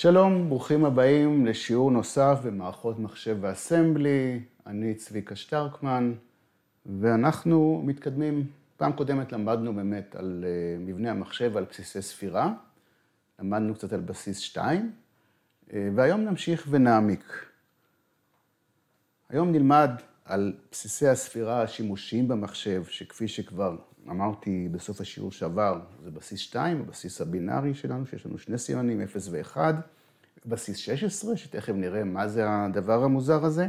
שלום, ברוכים הבאים לשיעור נוסף במערכות מחשב ואסמבלי. אני צביקה שטרקמן, ואנחנו מתקדמים. פעם קודמת למדנו באמת על אה, מבנה המחשב ועל בסיסי ספירה. למדנו קצת על בסיס 2, אה, והיום נמשיך ונעמיק. היום נלמד על בסיסי הספירה השימושיים במחשב, שכפי שכבר אמרתי בסוף השיעור שעבר, זה בסיס 2, הבסיס הבינארי שלנו, שיש לנו שני סימנים, 0 ו-1, בסיס 16, שתכף נראה מה זה הדבר המוזר הזה.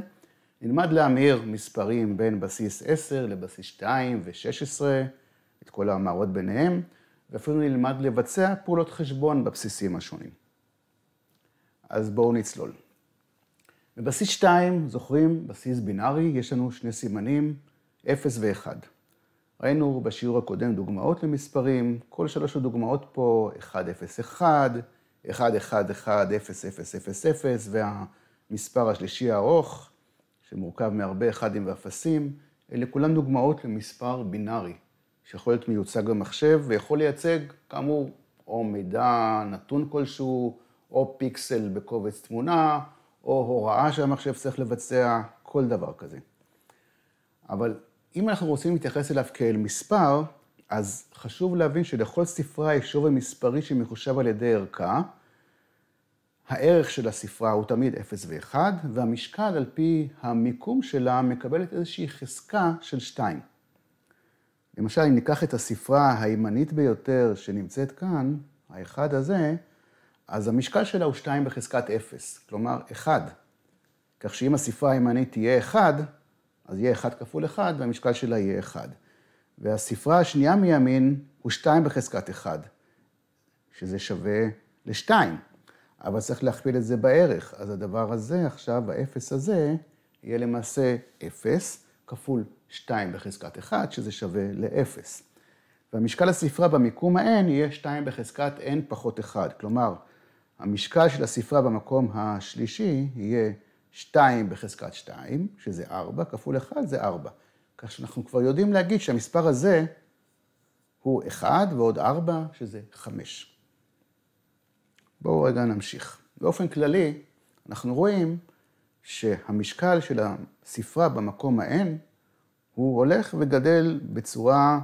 נלמד להמיר מספרים בין בסיס 10 לבסיס 2 ו-16, את כל המערות ביניהם, ואפילו נלמד לבצע פעולות חשבון בבסיסים השונים. אז בואו נצלול. בבסיס 2, זוכרים, בסיס בינארי, יש לנו שני סימנים, 0 ו-1. ראינו בשיעור הקודם דוגמאות למספרים, כל שלוש הדוגמאות פה 0, 0, והמספר השלישי הארוך, שמורכב מהרבה אחדים ואפסים, אלה כולן דוגמאות למספר בינארי, שיכול להיות מיוצג במחשב ויכול לייצג, כאמור, או מידע נתון כלשהו, או פיקסל בקובץ תמונה, או הוראה שהמחשב צריך לבצע, כל דבר כזה. אבל אם אנחנו רוצים להתייחס אליו כאל מספר, אז חשוב להבין שלכל ספרה יש שווי מספרי שמחושב על ידי ערכה. הערך של הספרה הוא תמיד 0 ו-1, והמשקל על פי המיקום שלה מקבלת איזושהי חזקה של 2. למשל, אם ניקח את הספרה הימנית ביותר שנמצאת כאן, האחד הזה, אז המשקל שלה הוא 2 בחזקת 0, כלומר 1. כך שאם הספרה הימנית תהיה 1, אז יהיה 1 כפול 1 והמשקל שלה יהיה 1. והספרה השנייה מימין הוא 2 בחזקת 1, שזה שווה ל-2, אבל צריך להכפיל את זה בערך. אז הדבר הזה עכשיו, האפס הזה, יהיה למעשה 0 כפול 2 בחזקת 1, שזה שווה ל-0. והמשקל הספרה במיקום ה-n יהיה 2 בחזקת n פחות 1. כלומר, המשקל של הספרה במקום השלישי יהיה 2 בחזקת 2, שזה 4, כפול 1 זה 4. כך שאנחנו כבר יודעים להגיד שהמספר הזה הוא 1 ועוד 4, שזה 5. בואו רגע נמשיך. באופן כללי, אנחנו רואים שהמשקל של הספרה במקום ה-n הוא הולך וגדל בצורה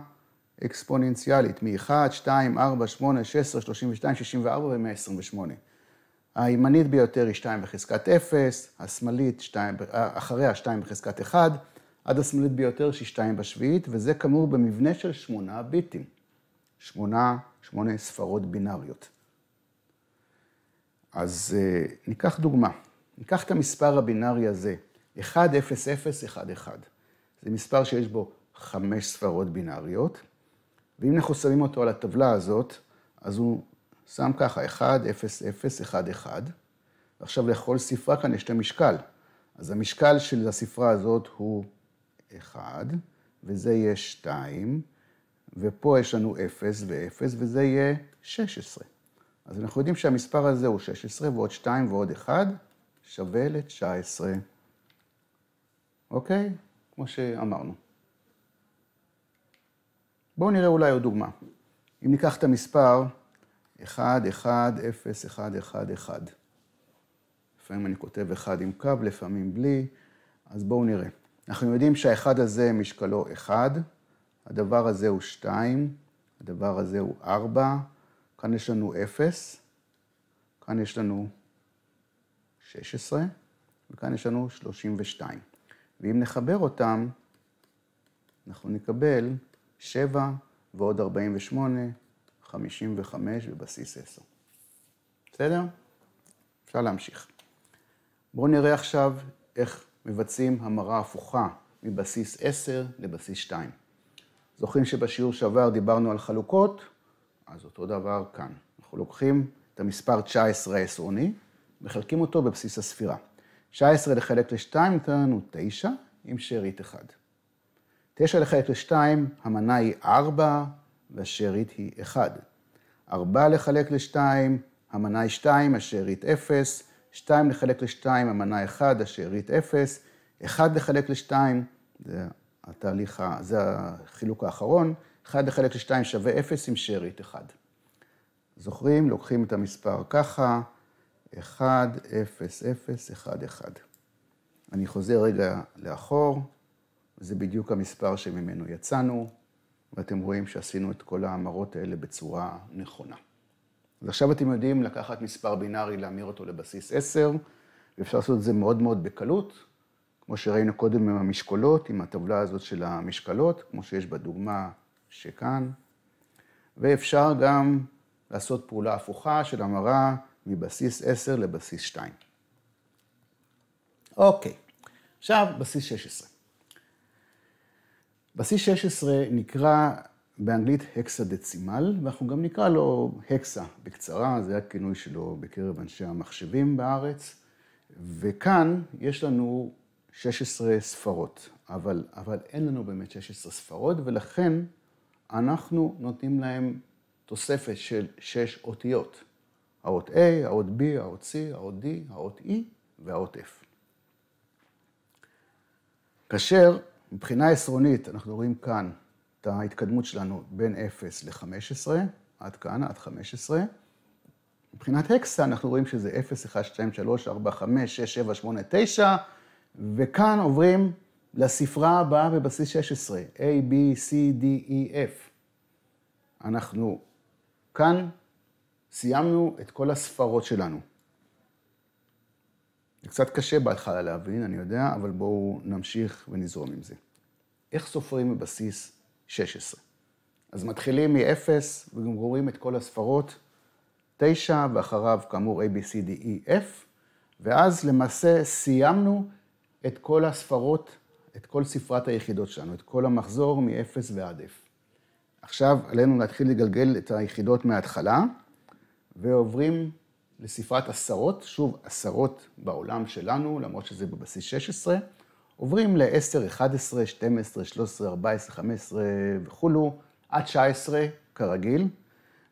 אקספוננציאלית, מ-1, 2, 4, 8, 16, 32, 64 ו-128. הימנית ביותר היא 2 בחזקת 0, השמאלית 2, אה, אחריה 2 בחזקת 1, עד השמאלית ביותר שהיא 2 בשביעית, וזה כאמור במבנה של 8 ביטים. 8, 8 ספרות בינאריות. אז אה, ניקח דוגמה. ניקח את המספר הבינארי הזה, 1, 0, 0, 1, 1. זה מספר שיש בו 5 ספרות בינאריות, ואם אנחנו שמים אותו על הטבלה הזאת, אז הוא שם ככה 1, 0, 0, 1, 1. ועכשיו לכל ספרה כאן יש את המשקל. אז המשקל של הספרה הזאת הוא 1, וזה יהיה 2, ופה יש לנו 0 ו-0, וזה יהיה 16. אז אנחנו יודעים שהמספר הזה הוא 16, ועוד 2 ועוד 1 שווה ל-19. אוקיי? כמו שאמרנו. בואו נראה אולי עוד דוגמה. אם ניקח את המספר 1, 1, 0, 1, 1, 1. לפעמים אני כותב 1 עם קו, לפעמים בלי, אז בואו נראה. אנחנו יודעים שהאחד הזה משקלו 1, הדבר הזה הוא 2, הדבר הזה הוא 4, כאן יש לנו 0, כאן יש לנו 16, וכאן יש לנו 32. ואם נחבר אותם, אנחנו נקבל 7 ועוד 48 55 בבסיס 10. בסדר? אפשר להמשיך. בואו נראה עכשיו איך מבצעים המרה הפוכה מבסיס 10 לבסיס 2. זוכרים שבשיעור שעבר דיברנו על חלוקות? אז אותו דבר כאן. אנחנו לוקחים את המספר 19 העשרוני, מחלקים אותו בבסיס הספירה. 19 לחלק ל-2 נותן לנו 9 עם שארית 1. 9 לחלק ל-2, המנה היא 4 והשארית היא 1. 4 לחלק ל-2, המנה היא 2, השארית 0, 2 לחלק ל-2, המנה 1, השארית 0, 1 לחלק ל-2, זה התהליך, ה... זה החילוק האחרון, 1 לחלק ל-2 שווה 0 עם שארית 1. זוכרים? לוקחים את המספר ככה, 1, 0, 0, 1, 1. אני חוזר רגע לאחור, זה בדיוק המספר שממנו יצאנו. ואתם רואים שעשינו את כל ההמרות האלה בצורה נכונה. אז עכשיו אתם יודעים לקחת מספר בינארי, להמיר אותו לבסיס 10, ואפשר לעשות את זה מאוד מאוד בקלות, כמו שראינו קודם עם המשקולות, עם הטבלה הזאת של המשקלות, כמו שיש בדוגמה שכאן, ואפשר גם לעשות פעולה הפוכה של המרה מבסיס 10 לבסיס 2. אוקיי, עכשיו בסיס 16. בסיס 16 נקרא באנגלית הקסדצימל, ואנחנו גם נקרא לו הקסה בקצרה, זה הכינוי שלו בקרב אנשי המחשבים בארץ. וכאן יש לנו 16 ספרות, אבל, אבל אין לנו באמת 16 ספרות, ולכן אנחנו נותנים להם תוספת של 6 אותיות. האות A, האות B, האות C, האות D, האות E והאות F. כאשר מבחינה עשרונית, אנחנו רואים כאן את ההתקדמות שלנו בין 0 ל-15, עד כאן, עד 15. מבחינת הקסה, אנחנו רואים שזה 0, 1, 2, 3, 4, 5, 6, 7, 8, 9, וכאן עוברים לספרה הבאה בבסיס 16, A, B, C, D, E, F. אנחנו כאן סיימנו את כל הספרות שלנו. זה קצת קשה בהתחלה להבין, אני יודע, אבל בואו נמשיך ונזרום עם זה. איך סופרים בבסיס 16? אז מתחילים מ-0 וגומרים את כל הספרות, 9 ואחריו כאמור A, B, C, D, E, F, ואז למעשה סיימנו את כל הספרות, את כל ספרת היחידות שלנו, את כל המחזור מ-0 ועד F. עכשיו עלינו להתחיל לגלגל את היחידות מההתחלה, ועוברים לספרת עשרות, שוב עשרות בעולם שלנו, למרות שזה בבסיס 16, עוברים ל-10, 11, 12, 13, 14, 15 וכולו, עד 19 כרגיל,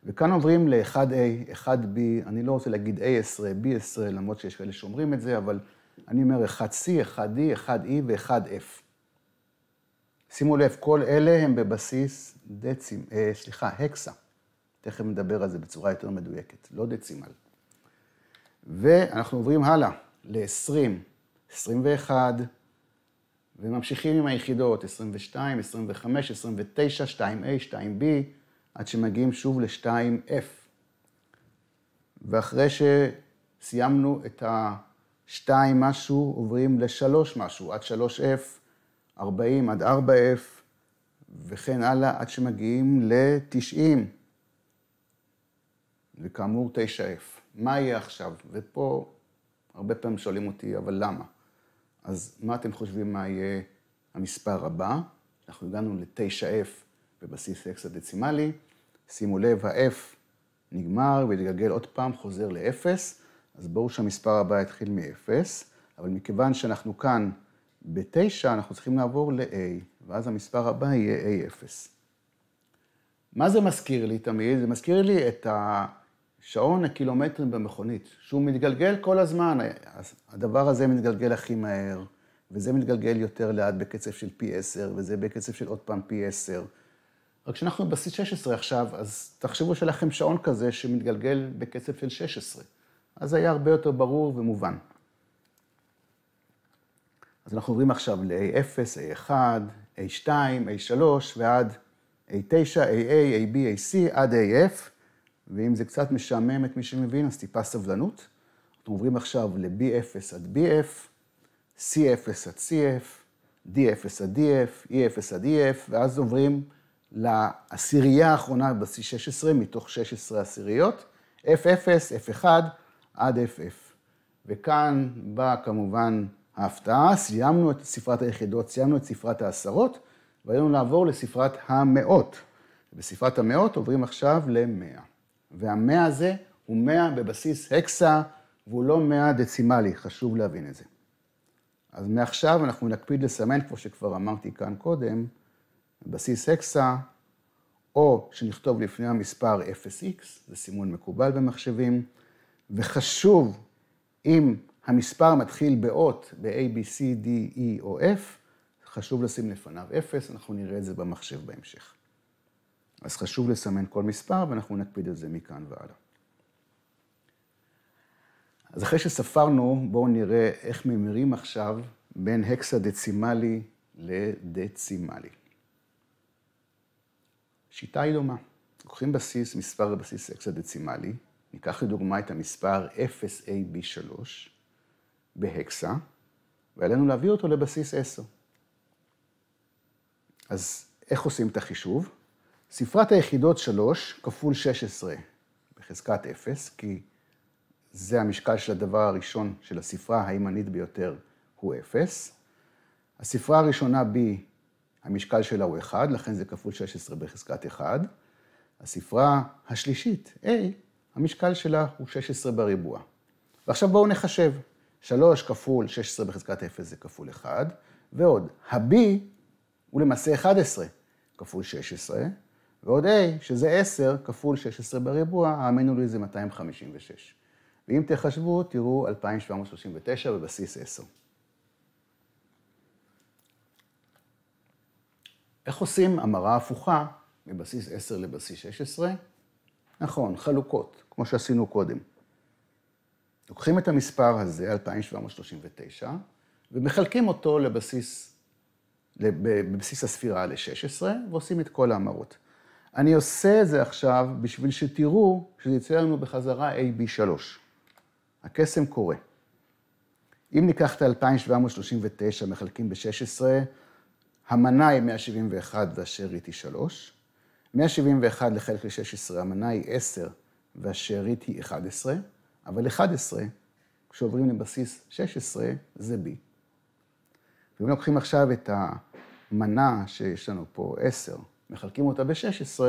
וכאן עוברים ל-1A, 1B, אני לא רוצה להגיד A10, B10, למרות שיש כאלה שאומרים את זה, אבל אני אומר 1C, 1D, 1E ו-1F. שימו לב, כל אלה הם בבסיס דצים, אה, סליחה, הקסה. תכף נדבר על זה בצורה יותר מדויקת, לא דצימל. ואנחנו עוברים הלאה ל-20, 21, וממשיכים עם היחידות, 22, 25, 29, 2A, 2B, עד שמגיעים שוב ל-2F. ואחרי שסיימנו את ה-2 משהו, עוברים ל-3 משהו, עד 3F, 40 עד 4F, וכן הלאה, עד שמגיעים ל-90, וכאמור 9F. מה יהיה עכשיו? ופה הרבה פעמים שואלים אותי, אבל למה? אז מה אתם חושבים מה יהיה המספר הבא? אנחנו הגענו ל-9F בבסיס x הדצימלי. שימו לב, ה-F נגמר והתגלגל עוד פעם, חוזר ל-0, אז ברור שהמספר הבא יתחיל מ-0, אבל מכיוון שאנחנו כאן ב-9, אנחנו צריכים לעבור ל-A, ואז המספר הבא יהיה A0. מה זה מזכיר לי תמיד? זה מזכיר לי את ה... שעון הקילומטרים במכונית, שהוא מתגלגל כל הזמן, הדבר הזה מתגלגל הכי מהר, וזה מתגלגל יותר לאט בקצב של פי עשר, וזה בקצב של עוד פעם פי עשר. רק כשאנחנו בבסיס 16 עכשיו, אז תחשבו שלכם שעון כזה שמתגלגל בקצב של 16. אז זה היה הרבה יותר ברור ומובן. אז אנחנו עוברים עכשיו ל-A0, A1, A2, A3 ועד A9, AA, AB, AC עד AF. ואם זה קצת משעמם את מי שמבין, אז טיפה סבלנות. אנחנו עוברים עכשיו ל-B0 עד BF, C0 עד CF, D0 עד DF, E0 עד EF, ואז עוברים לעשירייה האחרונה ב-C16 מתוך 16 עשיריות, F0, F1 עד FF. וכאן באה כמובן ההפתעה, סיימנו את ספרת היחידות, סיימנו את ספרת העשרות, והיום נעבור לספרת המאות. בספרת המאות עוברים עכשיו למאה. והמאה הזה הוא מאה בבסיס הקסה, והוא לא מאה דצימלי, חשוב להבין את זה. אז מעכשיו אנחנו נקפיד לסמן, כמו שכבר אמרתי כאן קודם, בסיס הקסה, או שנכתוב לפני המספר 0x, זה סימון מקובל במחשבים, וחשוב, אם המספר מתחיל באות, ב-A, B, C, D, E או F, חשוב לשים לפניו 0, אנחנו נראה את זה במחשב בהמשך. אז חשוב לסמן כל מספר ואנחנו נקפיד על זה מכאן והלאה. אז אחרי שספרנו, בואו נראה איך ממירים עכשיו בין הקסדצימלי לדצימלי. השיטה היא דומה. לוקחים בסיס, מספר בסיס הקסדצימלי, ניקח לדוגמה את המספר 0AB3 בהקסה, ועלינו להביא אותו לבסיס 10. אז איך עושים את החישוב? ספרת היחידות 3 כפול 16 בחזקת 0, כי זה המשקל של הדבר הראשון של הספרה הימנית ביותר הוא 0. הספרה הראשונה B, המשקל שלה הוא 1, לכן זה כפול 16 בחזקת 1. הספרה השלישית, A, המשקל שלה הוא 16 בריבוע. ועכשיו בואו נחשב. 3 כפול 16 בחזקת 0 זה כפול 1, ועוד, ה-B הוא למעשה 11 כפול 16, ועוד A, שזה 10 כפול 16 בריבוע, האמינו לי זה 256. ואם תחשבו, תראו 2,739 בבסיס 10. איך עושים המרה הפוכה מבסיס 10 לבסיס 16? נכון, חלוקות, כמו שעשינו קודם. לוקחים את המספר הזה, 2,739, ומחלקים אותו לבסיס, לבסיס הספירה ל-16, ועושים את כל ההמרות. אני עושה את זה עכשיו בשביל שתראו שזה יצא לנו בחזרה AB3. הקסם קורה. אם ניקח את ה-2739, מחלקים ב-16, המנה היא 171 והשארית היא 3. 171 לחלק ל-16, המנה היא 10 והשארית היא 11, אבל 11, כשעוברים לבסיס 16, זה B. ואם לוקחים עכשיו את המנה שיש לנו פה, 10, מחלקים אותה ב-16,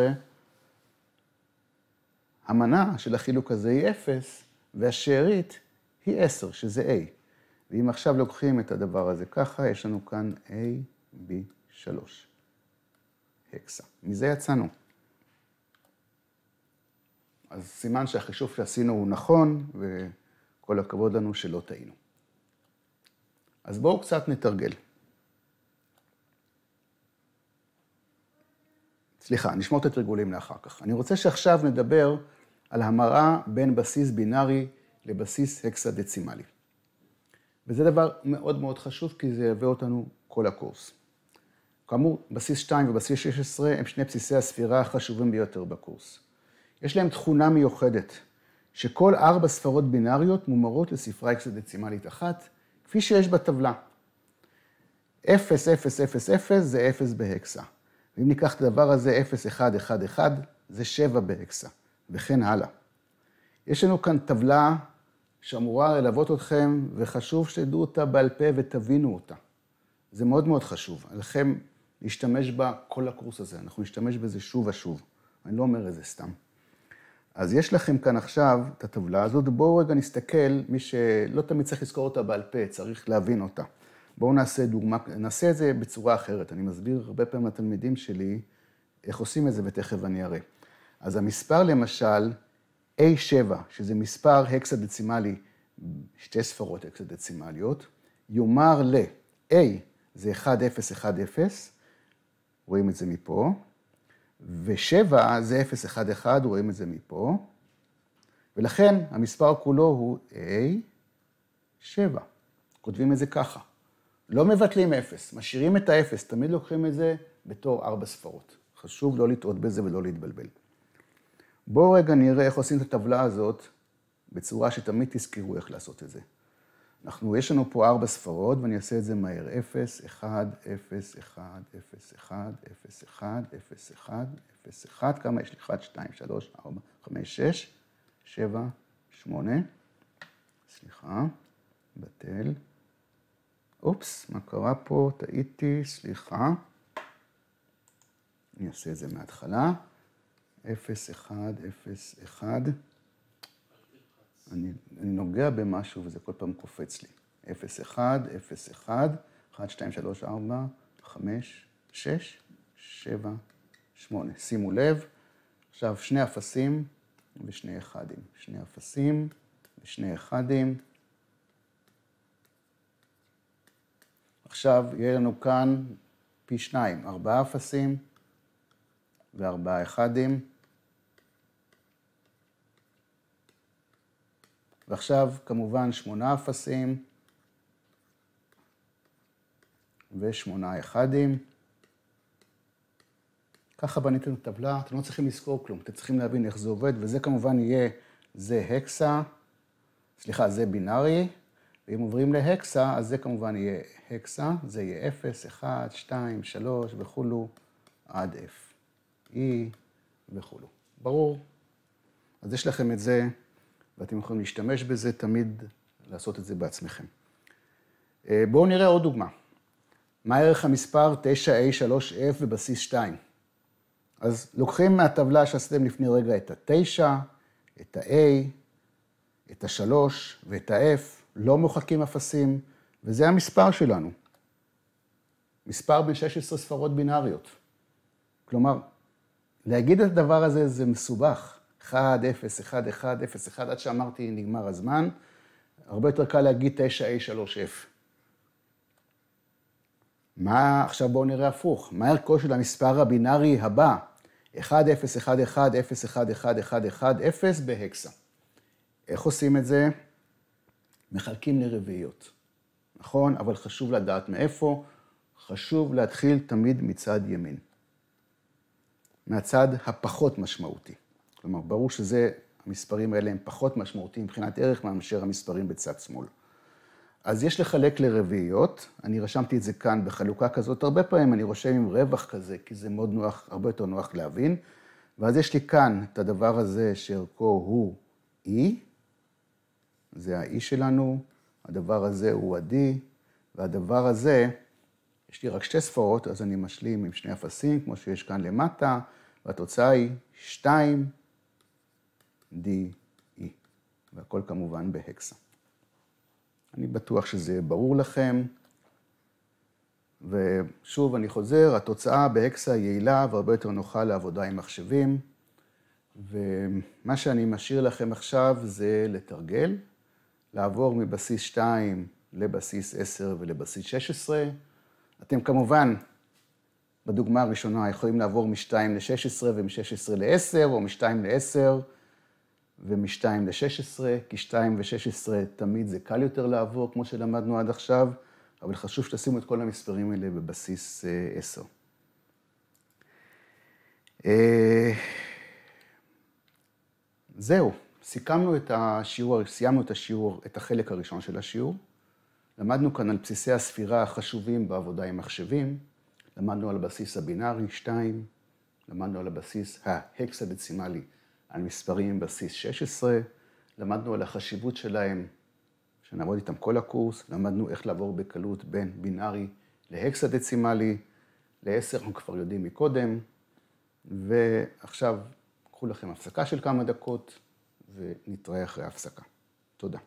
המנה של החילוק הזה היא 0, והשארית היא 10, שזה A. ואם עכשיו לוקחים את הדבר הזה ככה, יש לנו כאן A, B, 3. הקסה. מזה יצאנו. אז סימן שהחישוב שעשינו הוא נכון, וכל הכבוד לנו שלא טעינו. אז בואו קצת נתרגל. סליחה, נשמור את התרגולים לאחר כך. אני רוצה שעכשיו נדבר על המראה בין בסיס בינארי לבסיס הקסדצימלי. וזה דבר מאוד מאוד חשוב, כי זה ילווה אותנו כל הקורס. כאמור, בסיס 2 ובסיס 16 הם שני בסיסי הספירה החשובים ביותר בקורס. יש להם תכונה מיוחדת, שכל ארבע ספרות בינאריות מומרות לספרה אקסדצימלית אחת, כפי שיש בטבלה. 0, 0, 0, 0 זה 0 בהקסה. ואם ניקח את הדבר הזה 0, 1, 1, 1, זה 7 באקסה, וכן הלאה. יש לנו כאן טבלה שאמורה ללוות אתכם, וחשוב שתדעו אותה בעל פה ותבינו אותה. זה מאוד מאוד חשוב. עליכם להשתמש בה כל הקורס הזה, אנחנו נשתמש בזה שוב ושוב. אני לא אומר את זה סתם. אז יש לכם כאן עכשיו את הטבלה הזאת, בואו רגע נסתכל, מי שלא תמיד צריך לזכור אותה בעל פה, צריך להבין אותה. בואו נעשה דוגמה, נעשה את זה בצורה אחרת. אני מסביר הרבה פעמים לתלמידים שלי איך עושים את זה, ותכף אני אראה. אז המספר למשל, A7, שזה מספר הקסדצימלי, שתי ספרות הקסדצימליות, יאמר ל... A זה 1, 1, 0, 0, רואים את זה מפה, ו-7 זה 0, 1, 1, רואים את זה מפה, ולכן המספר כולו הוא A7. כותבים את זה ככה. לא מבטלים אפס, משאירים את האפס, תמיד לוקחים את זה בתור ארבע ספרות. חשוב לא לטעות בזה ולא להתבלבל. בואו רגע נראה איך עושים את הטבלה הזאת בצורה שתמיד תזכרו איך לעשות את זה. אנחנו, יש לנו פה ארבע ספרות, ואני אעשה את זה מהר. אפס, אחד, אפס, אחד, אפס, אחד, אפס, אחד, אפס, אחד, אפס, אחד, כמה יש לי? אחד, שתיים, שלוש, ארבע, חמש, שש, שבע, שמונה, סליחה, בטל, אופס, מה קרה פה? טעיתי, סליחה. אני אעשה את זה מההתחלה. 0, 1, 0, 1. אני, אני נוגע במשהו וזה כל פעם קופץ לי. 0, 1, 0, 1, 1, 2, 3, 4, 5, 6, 7, 8. שימו לב, עכשיו שני אפסים ושני אחדים. שני אפסים ושני אחדים. עכשיו יהיה לנו כאן פי שניים, ארבעה אפסים וארבעה אחדים. ועכשיו כמובן שמונה אפסים ושמונה אחדים. ככה בניתם את הטבלה, אתם לא צריכים לזכור כלום, אתם צריכים להבין איך זה עובד, וזה כמובן יהיה, זה הקסה, סליחה, זה בינארי, ואם עוברים להקסה, אז זה כמובן יהיה הקסה, זה יהיה 0, 1, 2, 3 וכולו, עד F. E וכולו. ברור? אז יש לכם את זה, ואתם יכולים להשתמש בזה, תמיד לעשות את זה בעצמכם. אה, בואו נראה עוד דוגמה. מה ערך המספר 9A3F בבסיס 2? אז לוקחים מהטבלה שעשיתם לפני רגע את ה-9, את ה-A, את ה-3 ואת ה-F, לא מוחקים אפסים, וזה המספר שלנו. מספר בין 16 ספרות בינאריות. כלומר, להגיד את הדבר הזה זה מסובך. 1, 0, 1, 1, 0, 1, עד שאמרתי נגמר הזמן, הרבה יותר קל להגיד 9A3F. מה, עכשיו בואו נראה הפוך, מה ערכו של המספר הבינארי הבא, 1, 0, 1, 1, 0, 1, 1, 1, 1, 0 בהקסה? איך עושים את זה? מחלקים לרביעיות. נכון? אבל חשוב לדעת מאיפה. חשוב להתחיל תמיד מצד ימין. מהצד הפחות משמעותי. כלומר, ברור שזה, המספרים האלה הם פחות משמעותיים מבחינת ערך מאשר המספרים בצד שמאל. אז יש לחלק לרביעיות, אני רשמתי את זה כאן בחלוקה כזאת, הרבה פעמים אני רושם עם רווח כזה, כי זה מאוד נוח, הרבה יותר נוח להבין, ואז יש לי כאן את הדבר הזה שערכו הוא E, זה האיש שלנו, הדבר הזה הוא ה-D, והדבר הזה, יש לי רק שתי ספרות, אז אני משלים עם שני אפסים, כמו שיש כאן למטה, והתוצאה היא 2 d e והכל כמובן בהקסה. אני בטוח שזה ברור לכם, ושוב, אני חוזר, התוצאה בהקסה יעילה והרבה יותר נוחה לעבודה עם מחשבים, ומה שאני משאיר לכם עכשיו זה לתרגל. לעבור מבסיס 2 לבסיס 10 ולבסיס 16. אתם כמובן, בדוגמה הראשונה, יכולים לעבור מ-2 ל-16 ומ-16 ל-10, או מ-2 ל-10 ומ-2 ל-16, כי 2 ו-16 תמיד זה קל יותר לעבור, כמו שלמדנו עד עכשיו, אבל חשוב שתשימו את כל המספרים האלה בבסיס 10. אה, אה, זהו. סיכמנו את השיעור, סיימנו את השיעור, את החלק הראשון של השיעור. למדנו כאן על בסיסי הספירה החשובים בעבודה עם מחשבים. למדנו על הבסיס הבינארי 2, למדנו על הבסיס ההקסדצימלי, על מספרים בסיס 16, למדנו על החשיבות שלהם, שנעבוד איתם כל הקורס, למדנו איך לעבור בקלות בין בינארי להקסדצימלי, ל-10 אנחנו כבר יודעים מקודם, ועכשיו קחו לכם הפסקה של כמה דקות. ונתראה אחרי ההפסקה. תודה.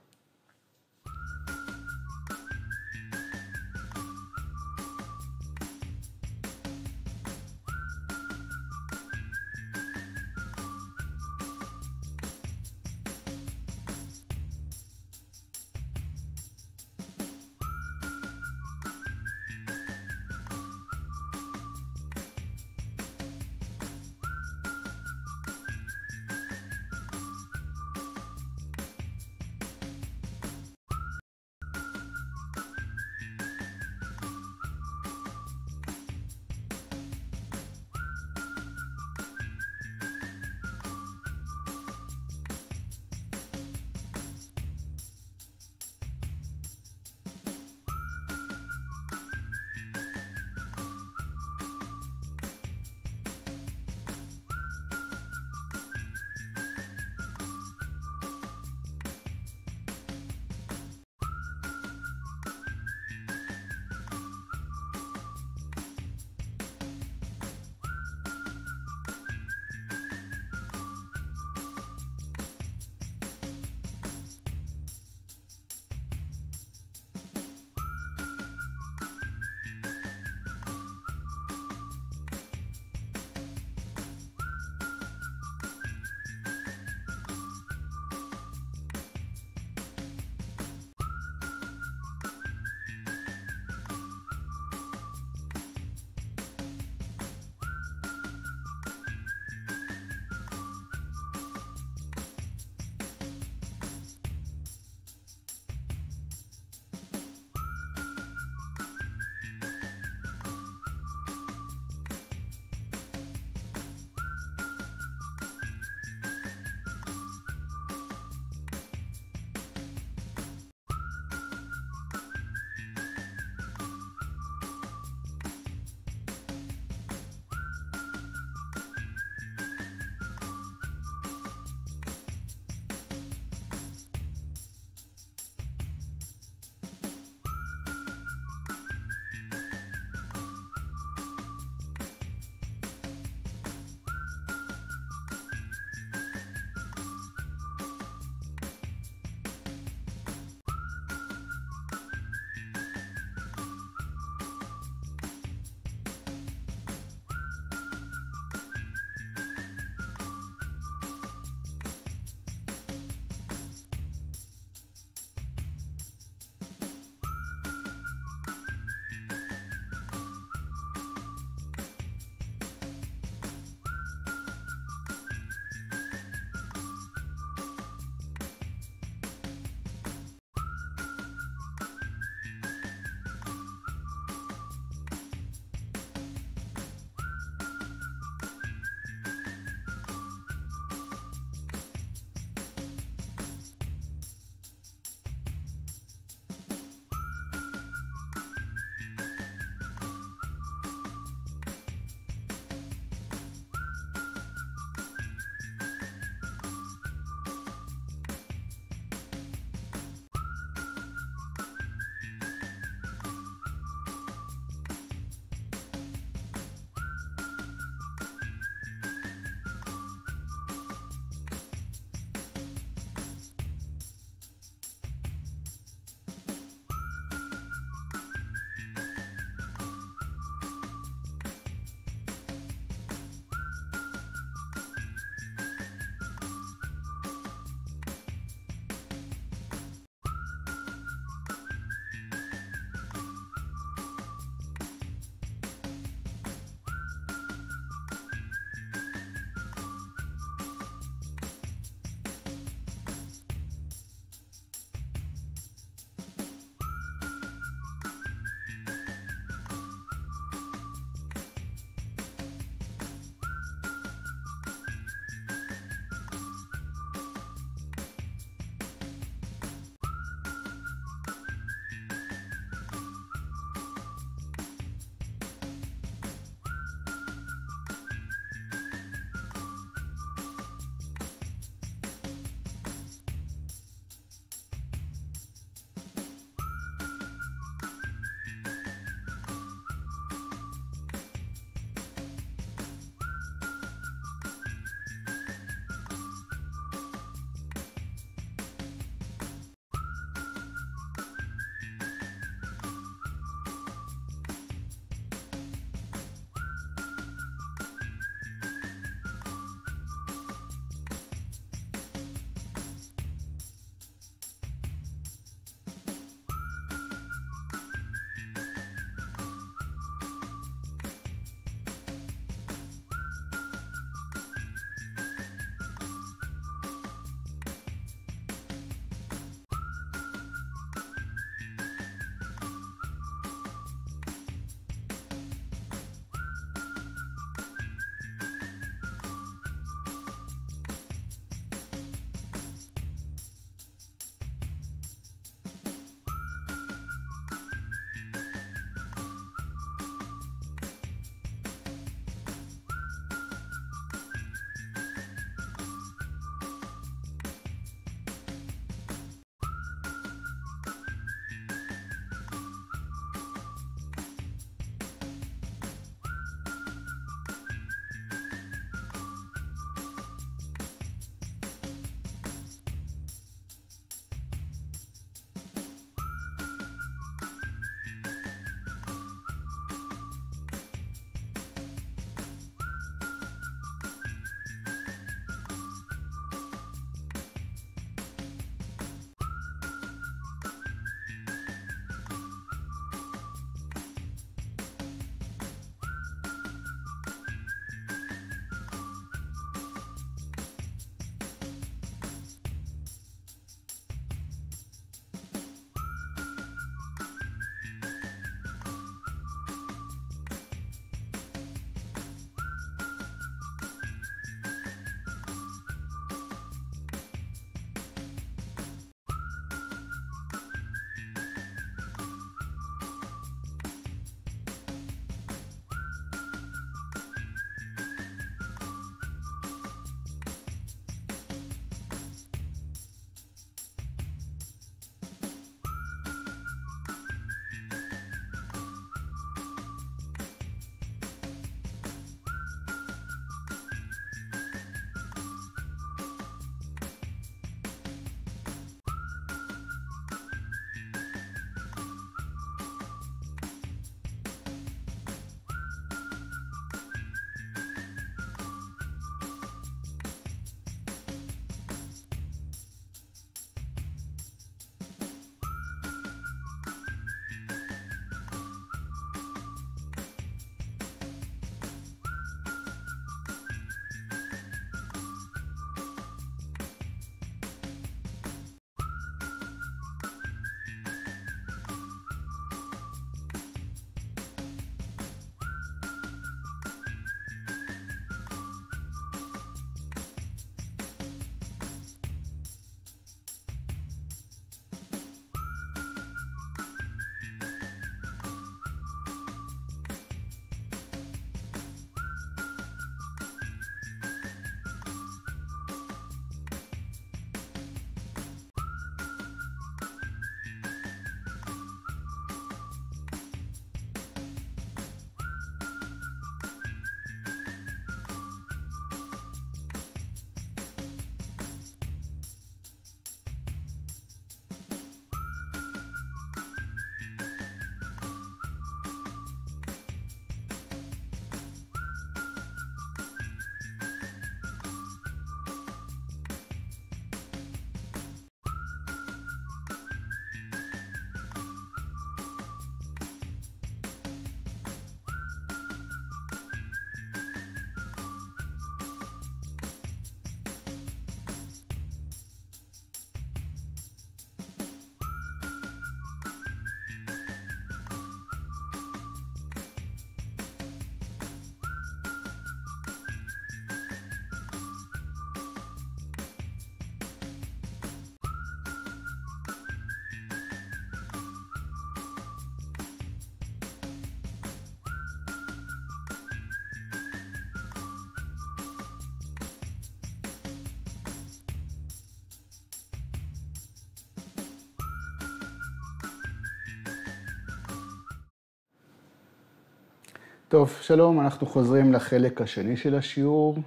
טוב, שלום, אנחנו חוזרים לחלק השני של השיעור.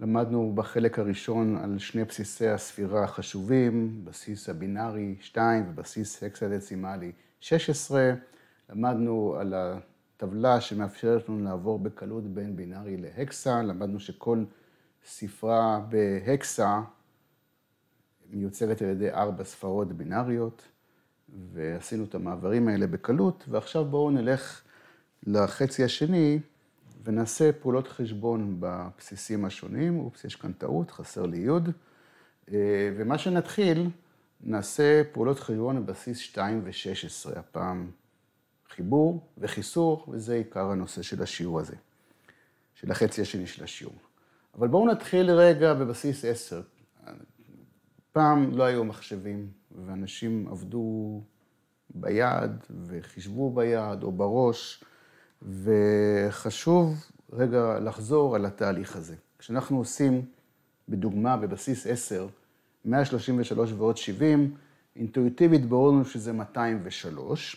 למדנו בחלק הראשון על שני בסיסי הספירה החשובים, בסיס הבינארי 2 ובסיס הקסדצימלי 16. למדנו על הטבלה שמאפשרת לנו לעבור בקלות בין בינארי להקסה, למדנו שכל ספרה בהקסה מיוצרת על ידי ארבע ספרות בינאריות, ועשינו את המעברים האלה בקלות, ועכשיו בואו נלך... לחצי השני, ונעשה פעולות חשבון בבסיסים השונים. אופס, יש כאן טעות, חסר לי יוד. אה, ומה שנתחיל, נעשה פעולות חשבון בבסיס 2 ו-16, הפעם חיבור וחיסור, וזה עיקר הנושא של השיעור הזה, של החצי השני של השיעור. אבל בואו נתחיל רגע בבסיס 10. פעם לא היו מחשבים, ואנשים עבדו ביד וחישבו ביד או בראש. וחשוב רגע לחזור על התהליך הזה. כשאנחנו עושים, בדוגמה, בבסיס 10, 133 ועוד 70, אינטואיטיבית ברור לנו שזה 203,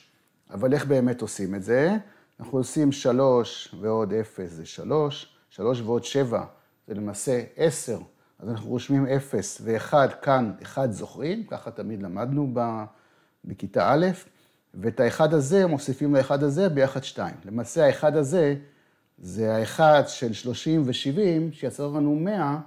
אבל איך באמת עושים את זה? אנחנו עושים 3 ועוד 0 זה 3, 3 ועוד 7 זה למעשה 10, אז אנחנו רושמים 0 ו-1 כאן, 1 זוכרים, ככה תמיד למדנו בכיתה א', ואת האחד הזה מוסיפים לאחד הזה ביחד שתיים. למעשה האחד הזה זה האחד של 30 ו-70, שיצר לנו 100,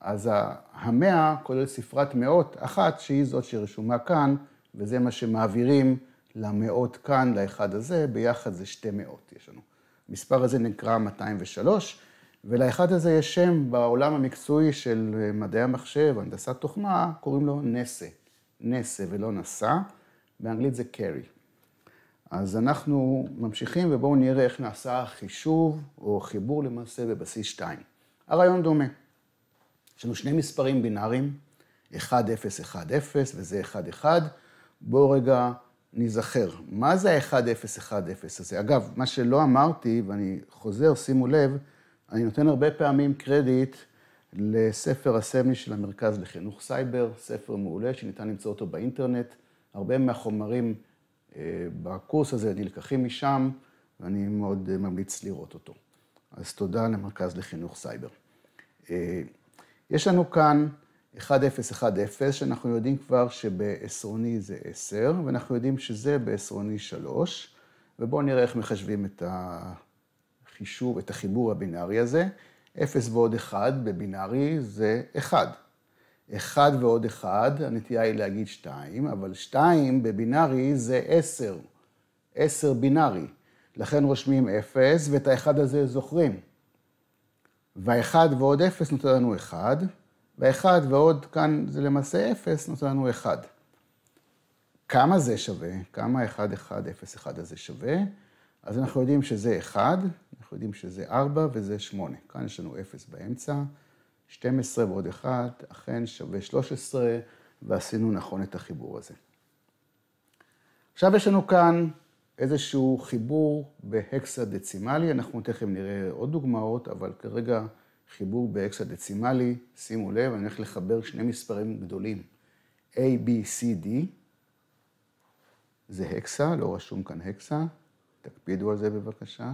אז המאה כולל ספרת מאות אחת, שהיא זאת שרשומה כאן, וזה מה שמעבירים למאות כאן, לאחד הזה, ביחד זה שתי מאות יש לנו. המספר הזה נקרא 203, ולאחד הזה יש שם בעולם המקצועי של אה, מדעי המחשב, הנדסת תוכנה, קוראים לו נסה. נסה ולא נסה. באנגלית זה carry. אז אנחנו ממשיכים ובואו נראה איך נעשה החישוב או חיבור למעשה בבסיס 2. הרעיון דומה. יש לנו שני מספרים בינאריים, 1, 0, 1, 0 וזה 1, 1. בואו רגע ניזכר, מה זה ה 1 1, 0, 0 הזה? אגב, מה שלא אמרתי, ואני חוזר, שימו לב, אני נותן הרבה פעמים קרדיט לספר הסמי של המרכז לחינוך סייבר, ספר מעולה שניתן למצוא אותו באינטרנט. הרבה מהחומרים אה, בקורס הזה נלקחים משם, ואני מאוד אה, ממליץ לראות אותו. אז תודה למרכז לחינוך סייבר. אה, יש לנו כאן 1010, שאנחנו יודעים כבר שבעשרוני זה 10, ואנחנו יודעים שזה בעשרוני 3, ובואו נראה איך מחשבים את החישוב, את החיבור הבינארי הזה. 0 ועוד 1 בבינארי זה 1. אחד ועוד אחד, הנטייה היא להגיד שתיים, אבל שתיים בבינארי זה עשר, עשר בינארי. לכן רושמים אפס, ואת האחד הזה זוכרים. והאחד ועוד אפס נותן לנו אחד, והאחד ועוד כאן זה למעשה אפס, נותן לנו אחד. כמה זה שווה? כמה 1, 1, 0, 1 הזה שווה? אז אנחנו יודעים שזה 1, אנחנו יודעים שזה 4 וזה 8. כאן יש לנו 0 באמצע, 12 ועוד 1 אכן שווה 13, ועשינו נכון את החיבור הזה. עכשיו יש לנו כאן איזשהו חיבור בהקסדצימלי, אנחנו תכף נראה עוד דוגמאות, אבל כרגע חיבור בהקסדצימלי, שימו לב, אני הולך לחבר שני מספרים גדולים, A, B, C, D, זה הקסה, לא רשום כאן הקסה, תקפידו על זה בבקשה.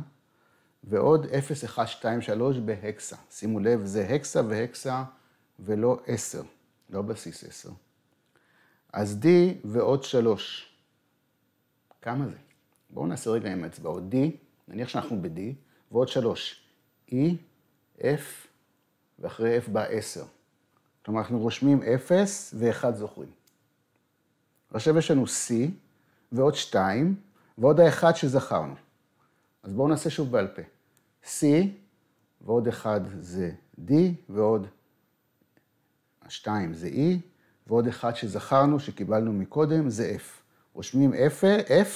ועוד 0, 1, 2, 3 בהקסה. שימו לב, זה הקסה והקסה ולא 10, לא בסיס 10. אז D ועוד 3. כמה זה? בואו נעשה רגע עם האצבעות. D, נניח שאנחנו ב-D, ועוד 3. E, F, ואחרי F בא 10. כלומר, אנחנו רושמים 0 ו-1 זוכרים. עכשיו יש לנו C, ועוד 2, ועוד ה-1 שזכרנו. אז בואו נעשה שוב בעל פה. C ועוד אחד זה D ועוד השתיים זה E ועוד אחד שזכרנו שקיבלנו מקודם זה F. רושמים F, F,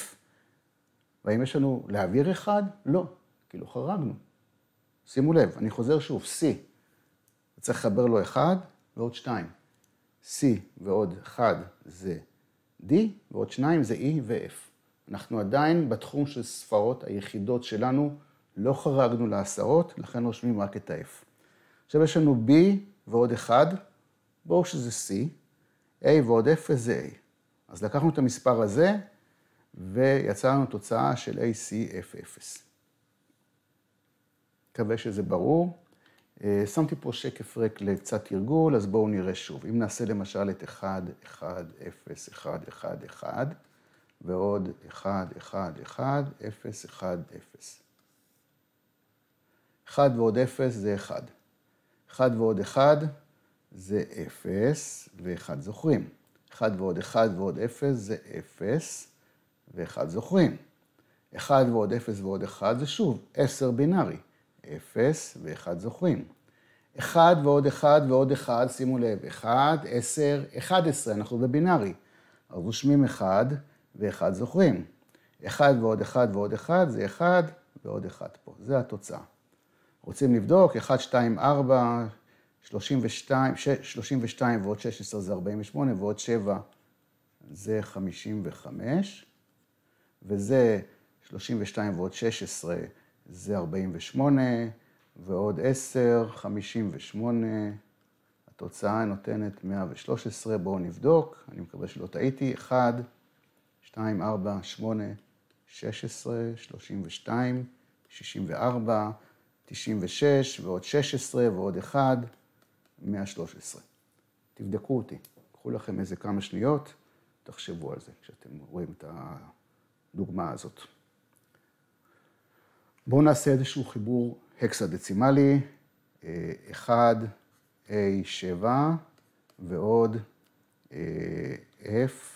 והאם יש לנו להעביר אחד? לא, כאילו חרגנו. שימו לב, אני חוזר שוב, C, צריך לחבר לו אחד ועוד שתיים. C ועוד אחד זה D ועוד שניים זה E ו-F. אנחנו עדיין בתחום של ספרות היחידות שלנו, לא חרגנו לעשרות, לכן רושמים רק את ה-F. עכשיו יש לנו B ועוד 1, ברור שזה C, A ועוד 0 זה A. אז לקחנו את המספר הזה ויצרנו תוצאה של ACF0. מקווה שזה ברור. אה, שמתי פה שקף ריק לקצת תרגול, אז בואו נראה שוב. אם נעשה למשל את 1, 1, 0, 1, 1, 1, ועוד 1, 1, 1, 0, 1, 0. 1 ועוד 0 זה 1. 1 ועוד 1 זה 0 ו-1 זוכרים. 1 ועוד 1 ועוד 0 זה 0 ו-1 זוכרים. 1 ועוד 0 ועוד 1 זה שוב 10 בינארי, 0 ו-1 זוכרים. 1 ועוד 1 ועוד 1, שימו לב, 1, 10, 11, אנחנו בבינארי. אז רושמים 1, ואחד זוכרים. אחד ועוד אחד ועוד אחד זה אחד ועוד אחד פה. זה התוצאה. רוצים לבדוק, 1, 2, 4, 32, 32 ועוד 16 זה 48, ועוד 7 זה 55, וזה 32 ועוד 16 זה 48, ועוד 10, 58. התוצאה נותנת 113, בואו נבדוק, אני מקווה שלא טעיתי, 1, 2, 4, 8, 16, 32, 64, 96 ועוד 16 ועוד 1, 113. תבדקו אותי, קחו לכם איזה כמה שניות, תחשבו על זה כשאתם רואים את הדוגמה הזאת. בואו נעשה איזשהו חיבור הקסדצימלי, 1, A7 ועוד אה, F,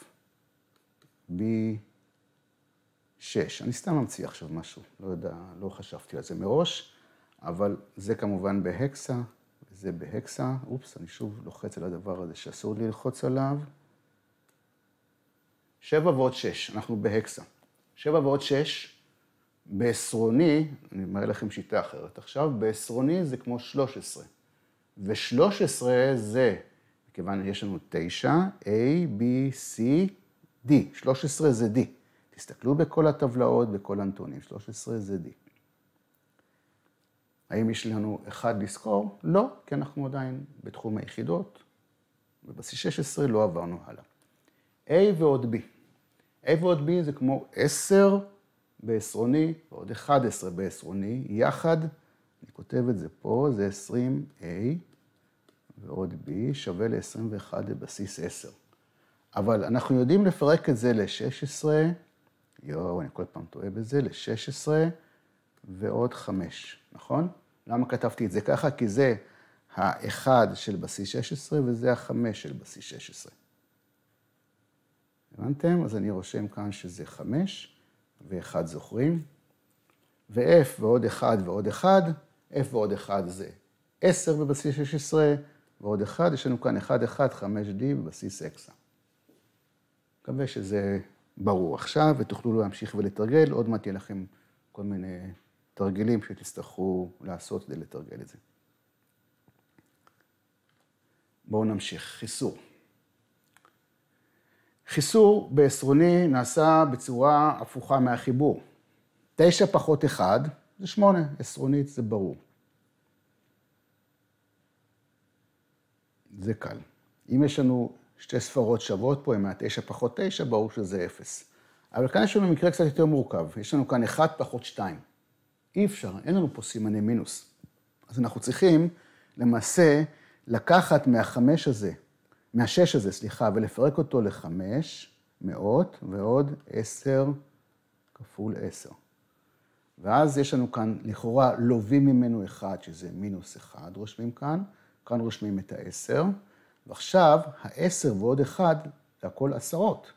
B6. אני סתם ממציא עכשיו משהו, לא יודע, לא חשבתי על זה מראש, אבל זה כמובן בהקסה, זה בהקסה, אופס, אני שוב לוחץ על הדבר הזה שאסור לי ללחוץ עליו. שבע ועוד שש, אנחנו בהקסה. שבע ועוד שש, בעשרוני, אני מראה לכם שיטה אחרת עכשיו, בעשרוני זה כמו שלוש עשרה. ושלוש עשרה זה, מכיוון יש לנו תשע, A, B, C, D, 13 זה D. תסתכלו בכל הטבלאות, בכל הנתונים, 13 זה D. האם יש לנו אחד לזכור? לא, כי אנחנו עדיין בתחום היחידות, ובסיס 16 לא עברנו הלאה. A ועוד B. A ועוד B זה כמו 10 בעשרוני ועוד 11 בעשרוני, יחד, אני כותב את זה פה, זה 20A ועוד B שווה ל-21 בבסיס 10. אבל אנחנו יודעים לפרק את זה ל-16, יואו, אני כל פעם טועה בזה, ל-16 ועוד 5, נכון? למה כתבתי את זה ככה? כי זה ה-1 של בסיס 16 וזה ה-5 של בסיס 16. הבנתם? אז אני רושם כאן שזה 5 ו-1 זוכרים, ו-F ועוד 1 ועוד 1, F ועוד 1 זה 10 בבסיס 16, ועוד 1, יש לנו כאן 1, 1, 5D בבסיס אקסה. מקווה שזה ברור עכשיו, ותוכלו להמשיך ולתרגל. עוד מעט יהיה לכם כל מיני תרגילים שתצטרכו לעשות כדי לתרגל את זה. בואו נמשיך. חיסור. חיסור בעשרוני נעשה בצורה הפוכה מהחיבור. תשע פחות אחד זה שמונה, עשרונית זה ברור. זה קל. אם יש לנו שתי ספרות שוות פה, אם היה תשע פחות תשע, ברור שזה אפס. אבל כאן יש לנו מקרה קצת יותר מורכב. יש לנו כאן אחד פחות שתיים. אי אפשר, אין לנו פה סימני מינוס. אז אנחנו צריכים למעשה לקחת מהחמש הזה, מהשש הזה, סליחה, ולפרק אותו לחמש מאות ועוד עשר כפול עשר. ואז יש לנו כאן, לכאורה, לווים ממנו אחד, שזה מינוס אחד, רושמים כאן. כאן רושמים את העשר. ועכשיו העשר ועוד אחד, זה הכל עשרות.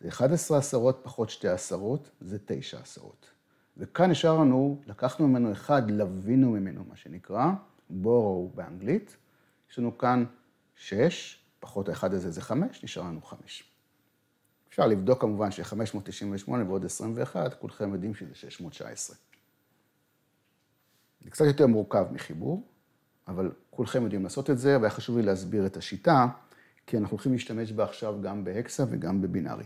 זה 11 עשרות פחות שתי עשרות, זה 9 עשרות. וכאן לנו, לקחנו ממנו אחד, לווינו ממנו, מה שנקרא, בורו באנגלית. יש לנו כאן שש, פחות האחד הזה זה 5, נשאר לנו 5. אפשר לבדוק כמובן ש-598 ועוד 21, כולכם יודעים שזה 619. זה קצת יותר מורכב מחיבור, אבל כולכם יודעים לעשות את זה, והיה חשוב לי להסביר את השיטה, כי אנחנו הולכים להשתמש בה עכשיו גם בהקסה וגם בבינארי.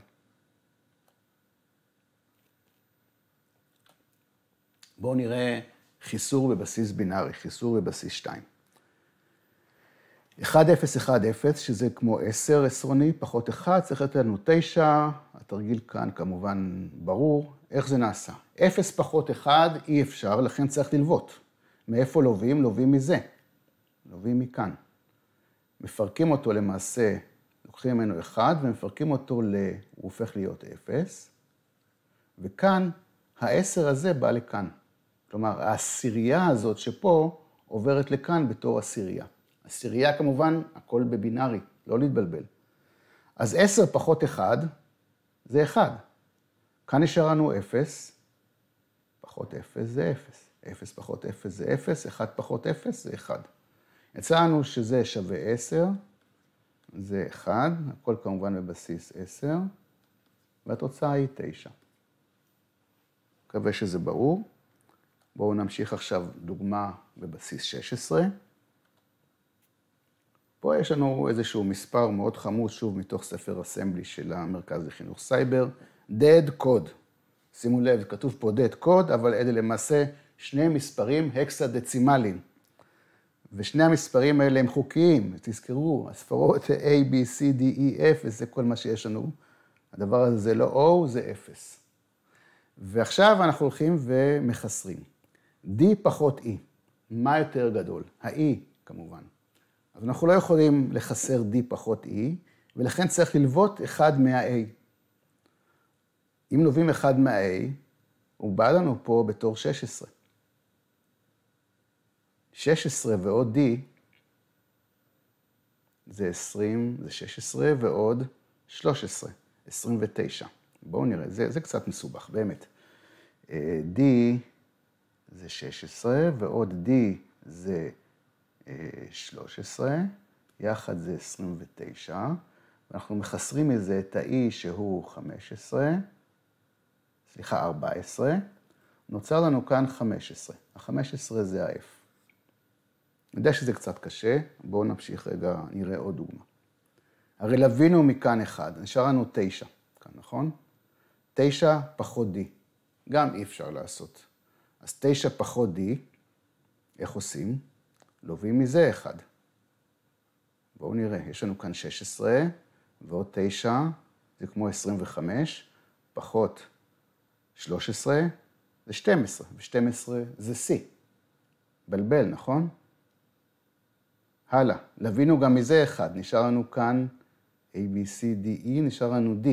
בואו נראה חיסור בבסיס בינארי, חיסור בבסיס 2. 1, 0, 1, 0, שזה כמו 10 עשרוני, פחות 1, צריך לתת לנו 9, התרגיל כאן כמובן ברור. איך זה נעשה? 0 פחות 1 אי אפשר, לכן צריך ללוות. מאיפה לווים? לווים מזה. נובעים מכאן. מפרקים אותו למעשה, לוקחים ממנו אחד ומפרקים אותו ל... הוא הופך להיות אפס, וכאן העשר הזה בא לכאן. כלומר, העשירייה הזאת שפה עוברת לכאן בתור עשירייה. עשירייה כמובן, הכל בבינארי, לא להתבלבל. אז עשר פחות אחד זה אחד. כאן נשאר לנו אפס, פחות אפס זה אפס. אפס פחות אפס זה אפס, אחד פחות אפס זה אחד. הצענו שזה שווה 10, זה 1, הכל כמובן בבסיס 10, והתוצאה היא 9. מקווה שזה ברור. בואו נמשיך עכשיו דוגמה בבסיס 16. פה יש לנו איזשהו מספר מאוד חמוד, שוב, מתוך ספר אסמבלי של המרכז לחינוך סייבר, dead code. שימו לב, כתוב פה dead code, אבל אלה למעשה שני מספרים הקסדצימליים. ושני המספרים האלה הם חוקיים, תזכרו, הספרות A, B, C, D, E, F, וזה כל מה שיש לנו. הדבר הזה זה לא O, זה 0. ועכשיו אנחנו הולכים ומחסרים. D פחות E, מה יותר גדול? ה-E, כמובן. אז אנחנו לא יכולים לחסר D פחות E, ולכן צריך ללוות אחד מה-A. אם לובים אחד מה-A, הוא בא לנו פה בתור 16. 16 ועוד D זה 20, זה 16 ועוד 13, 29. בואו נראה, זה, זה קצת מסובך, באמת. אה, D זה 16 ועוד D זה 13, אה, יחד זה 29. אנחנו מחסרים מזה את ה-E שהוא 15, סליחה, 14, נוצר לנו כאן 15. ה-15 זה ה-F. אני יודע שזה קצת קשה, בואו נמשיך רגע, נראה עוד דוגמה. הרי לווינו מכאן אחד, נשאר לנו תשע, כאן, נכון? תשע פחות D, גם אי אפשר לעשות. אז תשע פחות D, איך עושים? לווים מזה אחד. בואו נראה, יש לנו כאן 16 ועוד 9, זה כמו 25, פחות 13, זה 12, ו-12 זה C. בלבל, נכון? הלאה, לווינו גם מזה אחד, נשאר לנו כאן A, B, C, D, E, נשאר לנו D.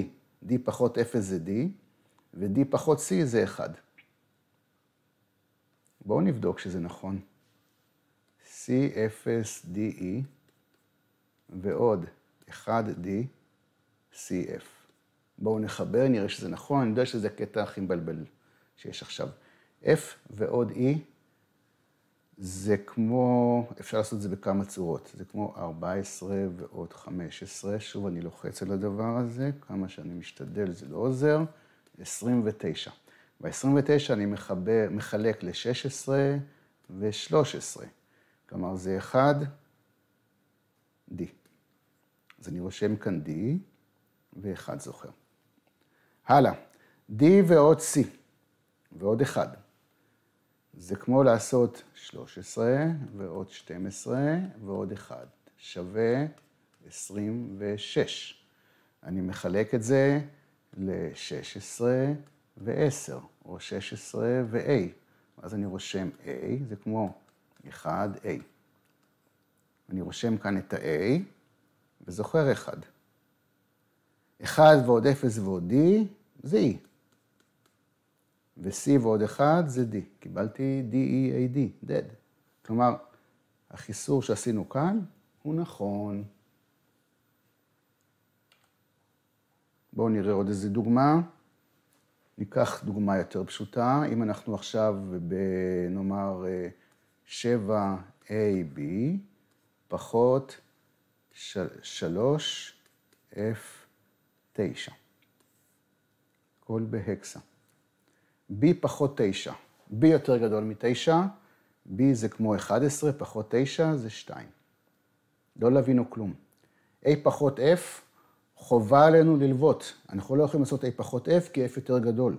D פחות 0 זה D, ו-D פחות C זה 1. בואו נבדוק שזה נכון. c 0 D, E, ועוד 1 D, C, F. בואו נחבר, נראה שזה נכון, אני יודע שזה קטע הכי מבלבל שיש עכשיו. F ועוד E זה כמו, אפשר לעשות את זה בכמה צורות, זה כמו 14 ועוד 15, שוב אני לוחץ על הדבר הזה, כמה שאני משתדל זה לא עוזר, 29. ב-29 אני מחבר, מחלק ל-16 ו-13, כלומר זה 1, D. אז אני רושם כאן D, ו-1 זוכר. הלאה, D ועוד C, ועוד 1. זה כמו לעשות 13 ועוד 12 ועוד 1, שווה 26. אני מחלק את זה ל-16 ו-10, או 16 ו-A. אז אני רושם A, זה כמו 1A. אני רושם כאן את ה-A, וזוכר 1. 1 ועוד 0 ועוד D, זה E. ו-C ועוד אחד זה D. קיבלתי D-E-A-D, e, dead. כלומר, החיסור שעשינו כאן הוא נכון. בואו נראה עוד איזה דוגמה. ניקח דוגמה יותר פשוטה. אם אנחנו עכשיו בנאמר 7AB אה, פחות 3F9. הכל בהקסה. b פחות 9. b יותר גדול מ-9, b זה כמו 11 פחות 9 זה 2. לא לבינו כלום. a פחות f, חובה עלינו ללוות. אנחנו לא יכולים לעשות a פחות f כי f יותר גדול.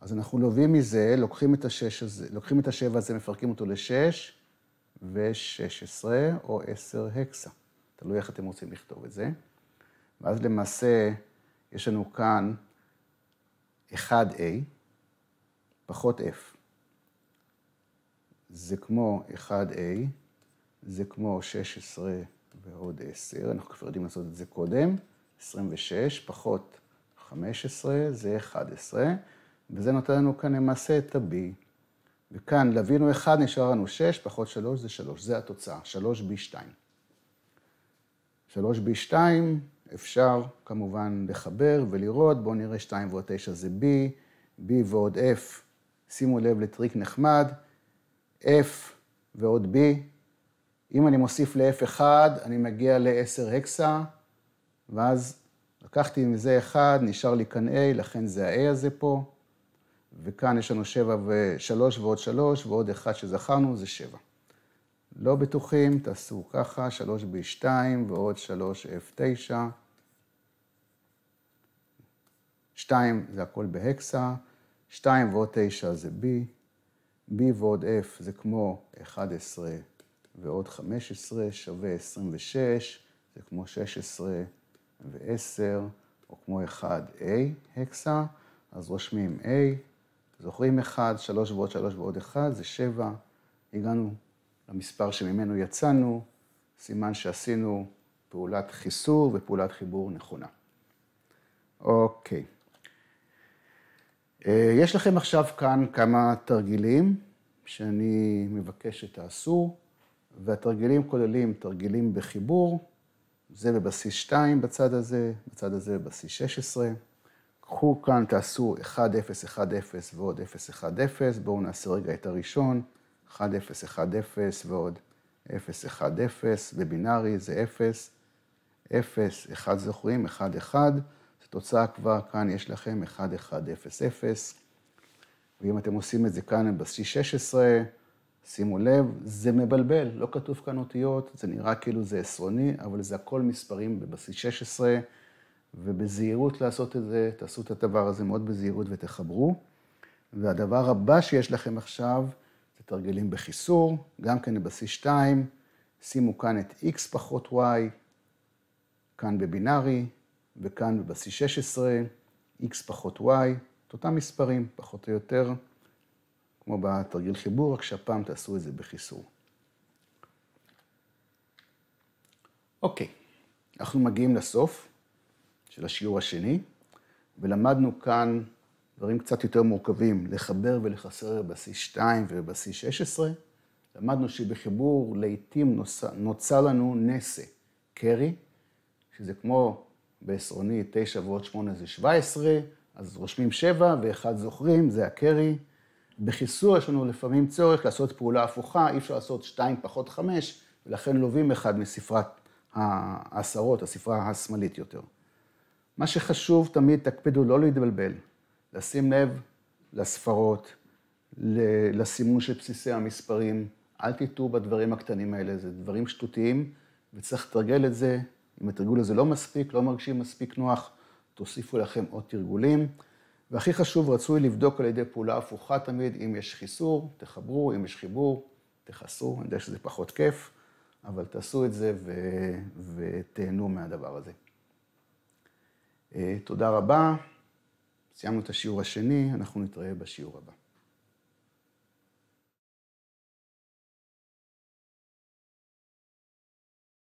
אז אנחנו לווים מזה, לוקחים את השש הזה, לוקחים את השבע הזה, מפרקים אותו ל-6 ו-16 או 10 הקסה. תלוי איך אתם רוצים לכתוב את זה. ואז למעשה יש לנו כאן 1a, פחות F. זה כמו 1A, זה כמו 16 ועוד 10, אנחנו כבר יודעים לעשות את זה קודם, 26 פחות 15 זה 11, וזה נותן לנו כאן למעשה את ה-B. וכאן לווינו 1, נשאר לנו 6, פחות 3 זה 3, זה התוצאה, 3B2. 3B2 אפשר כמובן לחבר ולראות, בואו נראה 2 ועוד 9 זה B, B ועוד F שימו לב לטריק נחמד, F ועוד B. אם אני מוסיף ל-F1, אני מגיע ל-10 הקסה, ואז לקחתי מזה 1, נשאר לי כאן A, לכן זה ה-A הזה פה, וכאן יש לנו 7 ו-3 ועוד 3, ועוד 1 שזכרנו זה 7. לא בטוחים, תעשו ככה, 3B2 ועוד 3F9. 2 זה הכל בהקסה, 2 ועוד 9 זה b, b ועוד f זה כמו 11 ועוד 15 שווה 26, זה כמו 16 ו-10, או כמו 1a הקסה, אז רושמים a, זוכרים 1, 3 ועוד 3 ועוד 1 זה 7, הגענו למספר שממנו יצאנו, סימן שעשינו פעולת חיסור ופעולת חיבור נכונה. אוקיי. Okay. אה, יש לכם עכשיו כאן כמה תרגילים שאני מבקש שתעשו, והתרגילים כוללים תרגילים בחיבור, זה בבסיס 2 בצד הזה, בצד הזה בבסיס 16. קחו כאן, תעשו 1, 0, 1, 0 ועוד 0, 1, 0, בואו נעשה רגע את הראשון, 1, 0, 1, 0 ועוד 0, 1, 0, בבינארי זה 0, 0, 1 זוכרים, 1, 1. התוצאה כבר כאן יש לכם 1, 1, 0, 0. ואם אתם עושים את זה כאן על בסיס 16, שימו לב, זה מבלבל, לא כתוב כאן אותיות, זה נראה כאילו זה עשרוני, אבל זה הכל מספרים בבסיס 16, ובזהירות לעשות את זה, תעשו את הדבר הזה מאוד בזהירות ותחברו. והדבר הבא שיש לכם עכשיו, זה תרגילים בחיסור, גם כן בבסיס 2, שימו כאן את x פחות y, כאן בבינארי, וכאן בבסיס 16, x פחות y, את אותם מספרים, פחות או יותר, כמו בתרגיל חיבור, רק שהפעם תעשו את זה בחיסור. אוקיי, אנחנו מגיעים לסוף של השיעור השני, ולמדנו כאן דברים קצת יותר מורכבים, לחבר ולחסר בבסיס 2 ובבסיס 16. למדנו שבחיבור לעיתים נוצר לנו נסה, קרי, שזה כמו בעשרוני 9 ועוד 8 זה 17, אז רושמים 7 ואחד זוכרים, זה הקרי. בחיסור יש לנו לפעמים צורך לעשות פעולה הפוכה, אי אפשר לעשות 2 פחות 5, ולכן לובים אחד מספרת העשרות, הספרה השמאלית יותר. מה שחשוב תמיד, תקפידו לא להתבלבל, לשים לב לספרות, לסימון של בסיסי המספרים, אל תטעו בדברים הקטנים האלה, זה דברים שטותיים, וצריך לתרגל את זה אם התרגול הזה לא מספיק, לא מרגישים מספיק נוח, תוסיפו לכם עוד תרגולים. והכי חשוב, רצוי לבדוק על ידי פעולה הפוכה תמיד, אם יש חיסור, תחברו, אם יש חיבור, תחסרו, אני יודע שזה פחות כיף, אבל תעשו את זה ו... ותהנו מהדבר הזה. אה, תודה רבה, סיימנו את השיעור השני, אנחנו נתראה בשיעור הבא.